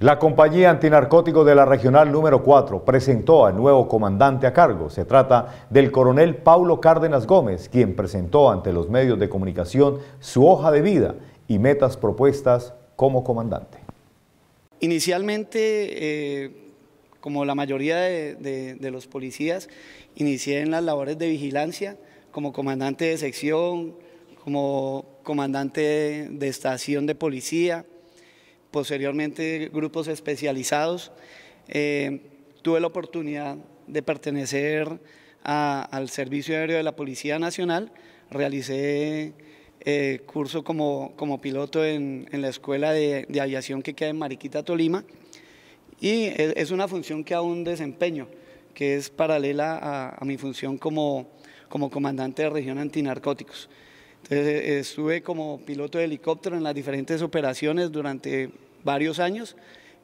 La compañía antinarcótico de la regional número 4 presentó al nuevo comandante a cargo. Se trata del coronel Paulo Cárdenas Gómez, quien presentó ante los medios de comunicación su hoja de vida y metas propuestas como comandante. Inicialmente, eh, como la mayoría de, de los policías, inicié en las labores de vigilancia como comandante de sección, como comandante de estación de policía, posteriormente grupos especializados. Eh, tuve la oportunidad de pertenecer al Servicio Aéreo de la Policía Nacional, realicé eh, curso como, piloto en, la Escuela de, Aviación que queda en Mariquita, Tolima, y e, es, una función que aún desempeño, que es paralela a, mi función como comandante de región antinarcóticos. Eh, eh, estuve como piloto de helicóptero en las diferentes operaciones durante varios años.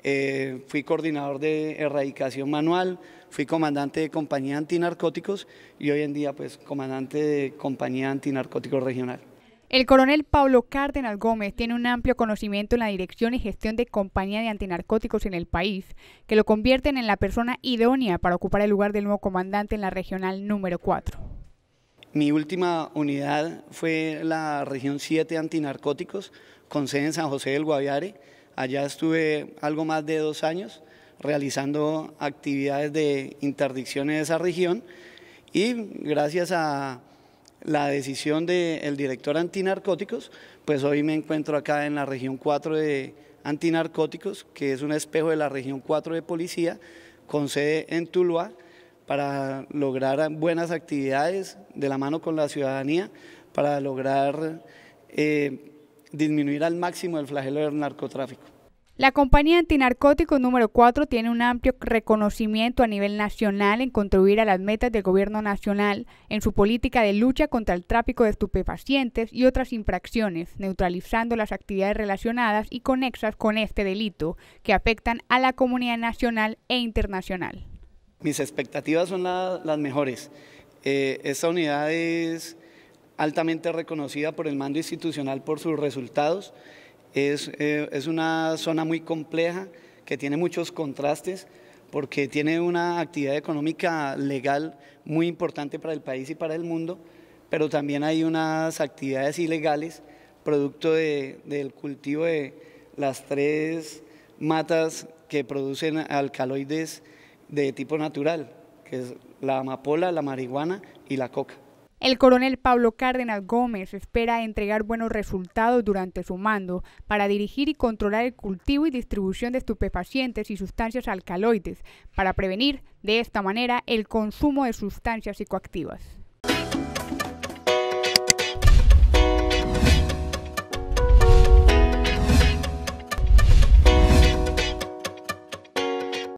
Eh, fui coordinador de erradicación manual, fui comandante de compañía antinarcóticos y hoy en día pues comandante de compañía antinarcóticos regional. El coronel Pablo Cárdenas Gómez tiene un amplio conocimiento en la dirección y gestión de compañía de antinarcóticos en el país, que lo convierten en la persona idónea para ocupar el lugar del nuevo comandante en la regional número 4. Mi última unidad fue la región 7 antinarcóticos, con sede en San José del Guaviare. Allá estuve algo más de dos años realizando actividades de interdicción en esa región y gracias a la decisión del director antinarcóticos, pues hoy me encuentro acá en la región 4 de antinarcóticos, que es un espejo de la región 4 de policía, con sede en Tuluá, para lograr buenas actividades de la mano con la ciudadanía, para lograr eh, disminuir al máximo el flagelo del narcotráfico. La compañía antinarcótico número 4 tiene un amplio reconocimiento a nivel nacional en contribuir a las metas del gobierno nacional en su política de lucha contra el tráfico de estupefacientes y otras infracciones, neutralizando las actividades relacionadas y conexas con este delito que afectan a la comunidad nacional e internacional mis expectativas son las mejores. Eh, esta unidad es altamente reconocida por el mando institucional por sus resultados. Eh, es, una zona muy compleja que tiene muchos contrastes porque tiene una actividad económica legal muy importante para el país y para el mundo, pero también hay unas actividades ilegales producto del cultivo de las tres matas que producen alcaloides de tipo natural, que es la amapola, la marihuana y la coca. El coronel Pablo Cárdenas Gómez espera entregar buenos resultados durante su mando para dirigir y controlar el cultivo y distribución de estupefacientes y sustancias alcaloides, para prevenir de esta manera el consumo de sustancias psicoactivas.